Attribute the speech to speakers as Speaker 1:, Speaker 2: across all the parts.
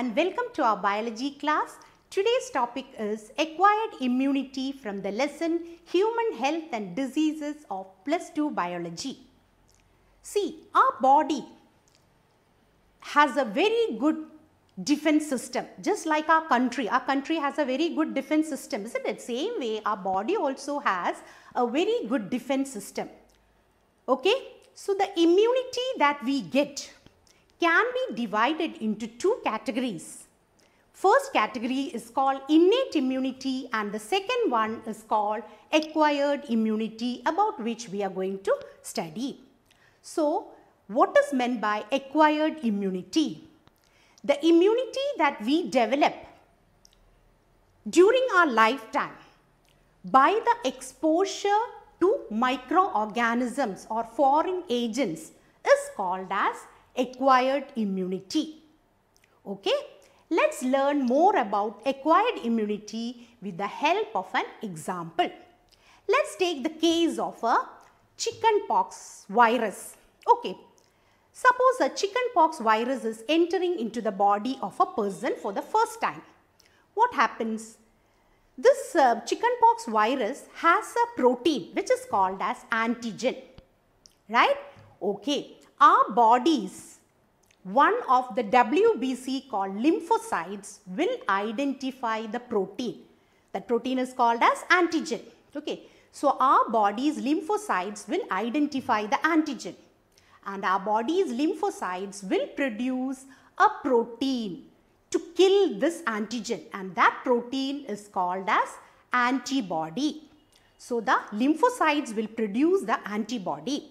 Speaker 1: and welcome to our biology class. Today's topic is acquired immunity from the lesson human health and diseases of plus 2 biology. See our body has a very good defense system just like our country. Our country has a very good defense system isn't it? Same way our body also has a very good defense system. Okay. So, the immunity that we get can be divided into two categories. First category is called innate immunity and the second one is called acquired immunity about which we are going to study. So, what is meant by acquired immunity? The immunity that we develop during our lifetime by the exposure to microorganisms or foreign agents is called as acquired immunity. Okay, let's learn more about acquired immunity with the help of an example. Let's take the case of a chickenpox virus. Okay, suppose a chickenpox virus is entering into the body of a person for the first time. What happens? This uh, chickenpox virus has a protein which is called as antigen, right? Okay, our bodies, one of the WBC called lymphocytes will identify the protein. That protein is called as antigen. Okay. So, our body's lymphocytes will identify the antigen and our body's lymphocytes will produce a protein to kill this antigen and that protein is called as antibody. So, the lymphocytes will produce the antibody.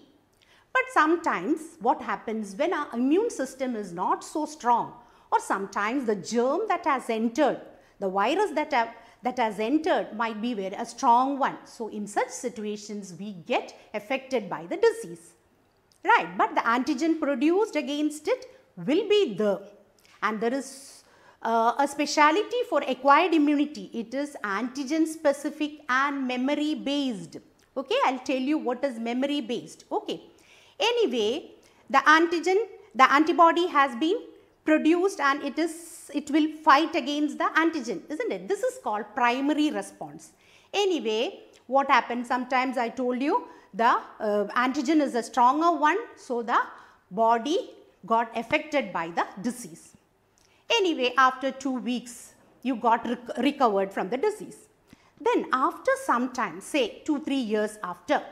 Speaker 1: But sometimes what happens when our immune system is not so strong or sometimes the germ that has entered, the virus that, have, that has entered might be very a strong one. So in such situations we get affected by the disease. Right, but the antigen produced against it will be there and there is uh, a speciality for acquired immunity. It is antigen specific and memory based. Okay, I'll tell you what is memory based. Okay, Anyway, the antigen, the antibody has been produced and it is, it will fight against the antigen, isn't it? This is called primary response. Anyway, what happens? Sometimes I told you the uh, antigen is a stronger one, so the body got affected by the disease. Anyway, after two weeks, you got rec recovered from the disease. Then after some time, say two, three years after,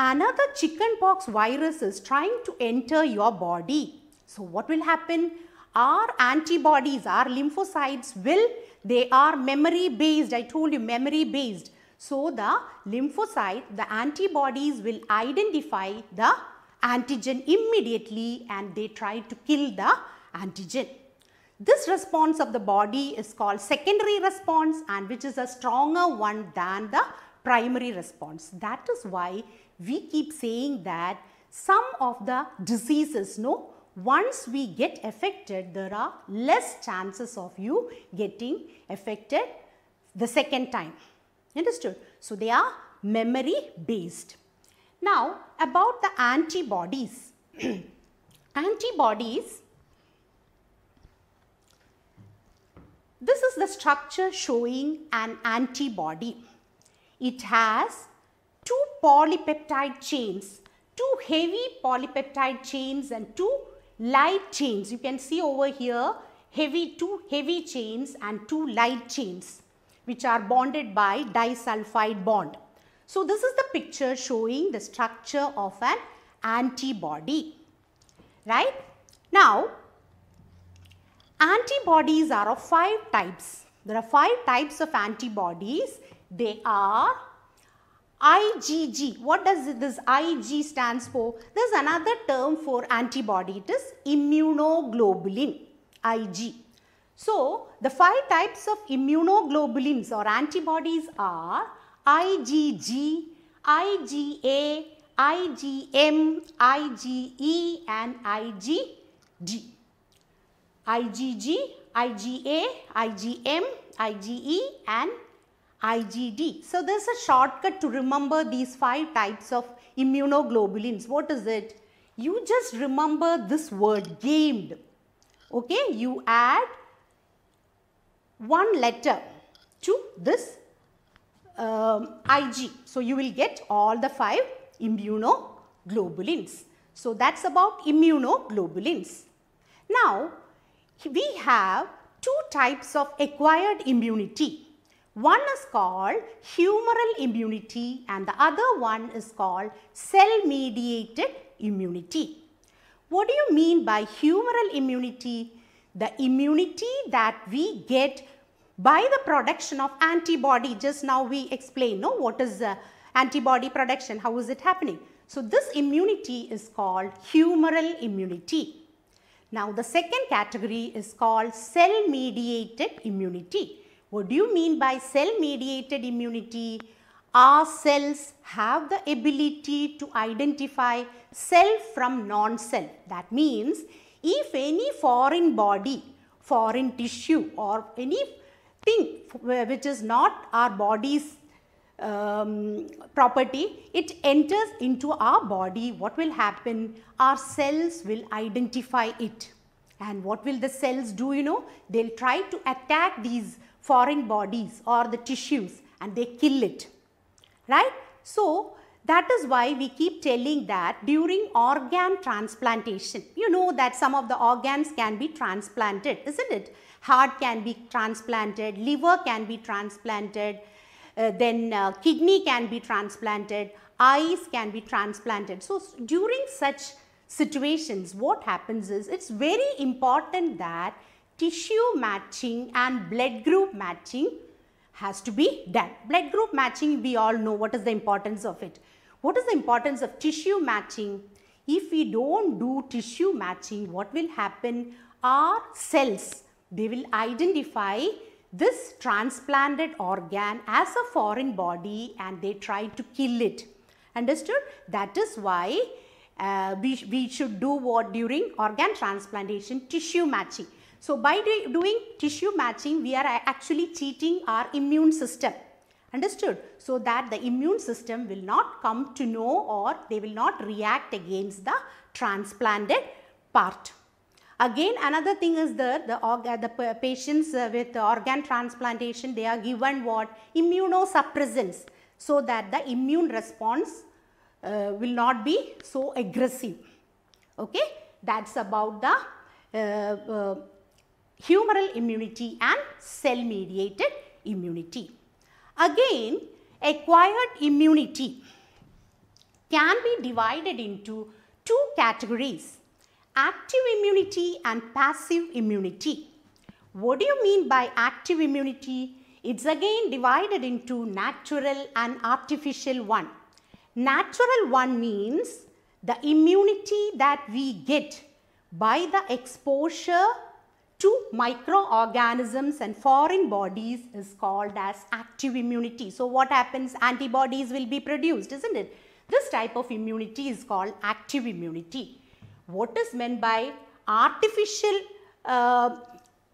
Speaker 1: another chickenpox virus is trying to enter your body. So what will happen? Our antibodies, our lymphocytes will, they are memory based. I told you memory based. So the lymphocyte, the antibodies will identify the antigen immediately and they try to kill the antigen. This response of the body is called secondary response and which is a stronger one than the primary response. That is why we keep saying that some of the diseases, no, once we get affected, there are less chances of you getting affected the second time. Understood? So, they are memory based. Now, about the antibodies. antibodies, this is the structure showing an antibody. It has two polypeptide chains, two heavy polypeptide chains and two light chains. You can see over here heavy two heavy chains and two light chains which are bonded by disulfide bond. So this is the picture showing the structure of an antibody. Right? Now antibodies are of five types. There are five types of antibodies. They are IgG, what does this Ig stands for? There's another term for antibody, it is immunoglobulin, Ig. So, the five types of immunoglobulins or antibodies are IgG, IgA, IgM, IgE and IgD. IgG, IgA, IgM, IgE and IgD. So there's a shortcut to remember these five types of immunoglobulins. What is it? You just remember this word gamed. Okay, you add one letter to this um, Ig. So you will get all the five immunoglobulins. So that's about immunoglobulins. Now we have two types of acquired immunity. One is called humoral immunity and the other one is called cell mediated immunity. What do you mean by humoral immunity? The immunity that we get by the production of antibody. Just now we explained no, what is uh, antibody production, how is it happening. So, this immunity is called humoral immunity. Now, the second category is called cell mediated immunity. What do you mean by cell mediated immunity? Our cells have the ability to identify cell from non-cell. That means if any foreign body, foreign tissue or any thing which is not our body's um, property, it enters into our body, what will happen? Our cells will identify it. And what will the cells do, you know? They'll try to attack these foreign bodies or the tissues and they kill it, right? So, that is why we keep telling that during organ transplantation, you know that some of the organs can be transplanted, isn't it? Heart can be transplanted, liver can be transplanted, uh, then uh, kidney can be transplanted, eyes can be transplanted. So, during such situations, what happens is it's very important that tissue matching and blood group matching has to be done. Blood group matching, we all know what is the importance of it. What is the importance of tissue matching? If we don't do tissue matching, what will happen? Our cells, they will identify this transplanted organ as a foreign body and they try to kill it. Understood? That is why uh, we, we should do what during organ transplantation tissue matching. So by doing tissue matching, we are actually cheating our immune system. Understood? So that the immune system will not come to know or they will not react against the transplanted part. Again another thing is the, the, uh, the patients uh, with organ transplantation they are given what immunosuppressants so that the immune response uh, will not be so aggressive. Okay, that's about the uh, uh, humoral immunity and cell mediated immunity. Again, acquired immunity can be divided into two categories, active immunity and passive immunity. What do you mean by active immunity? It's again divided into natural and artificial one. Natural one means the immunity that we get by the exposure to microorganisms and foreign bodies is called as active immunity. So what happens? Antibodies will be produced, isn't it? This type of immunity is called active immunity. What is meant by artificial uh,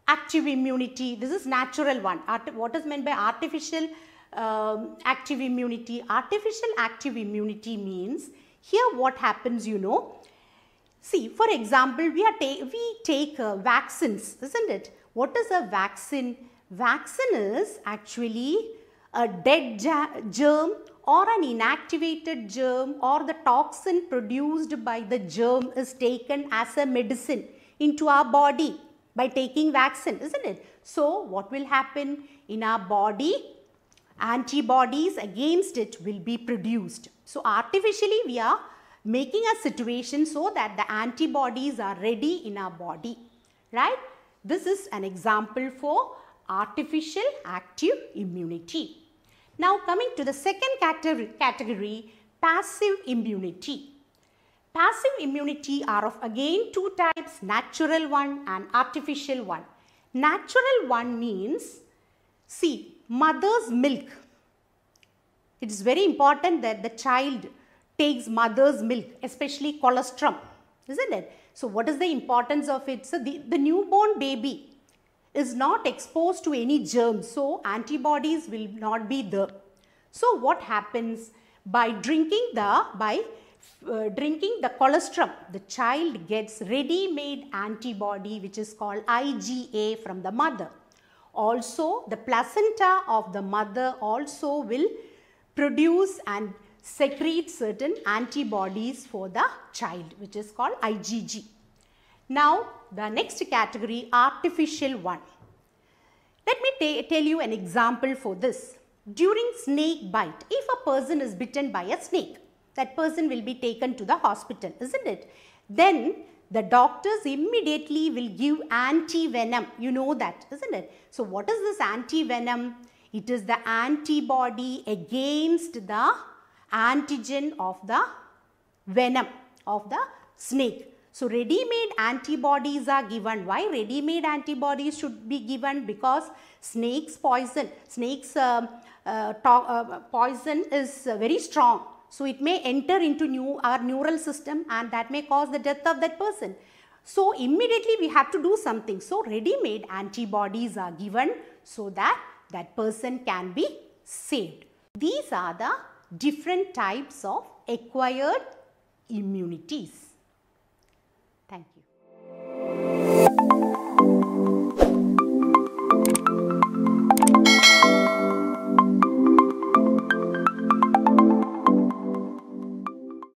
Speaker 1: active immunity? This is natural one. Art what is meant by artificial um, active immunity? Artificial active immunity means here what happens you know See, for example, we, are ta we take uh, vaccines, isn't it? What is a vaccine? Vaccine is actually a dead germ or an inactivated germ or the toxin produced by the germ is taken as a medicine into our body by taking vaccine, isn't it? So, what will happen in our body? Antibodies against it will be produced. So, artificially we are making a situation so that the antibodies are ready in our body, right? This is an example for artificial active immunity. Now coming to the second category, passive immunity. Passive immunity are of again two types, natural one and artificial one. Natural one means, see, mother's milk. It is very important that the child takes mother's milk, especially colostrum, isn't it? So what is the importance of it? So the, the newborn baby is not exposed to any germs, so antibodies will not be there. So what happens by drinking the, by uh, drinking the colostrum, the child gets ready-made antibody which is called IgA from the mother. Also, the placenta of the mother also will produce and secrete certain antibodies for the child which is called IgG. Now the next category artificial one. Let me tell you an example for this. During snake bite, if a person is bitten by a snake, that person will be taken to the hospital, isn't it? Then the doctors immediately will give anti-venom. You know that, isn't it? So what is this anti-venom? It is the antibody against the antigen of the venom of the snake. So, ready-made antibodies are given. Why ready-made antibodies should be given? Because snake's poison, snake's um, uh, uh, uh, poison is very strong. So, it may enter into new, our neural system and that may cause the death of that person. So, immediately we have to do something. So, ready-made antibodies are given so that that person can be saved. These are the different types of acquired immunities.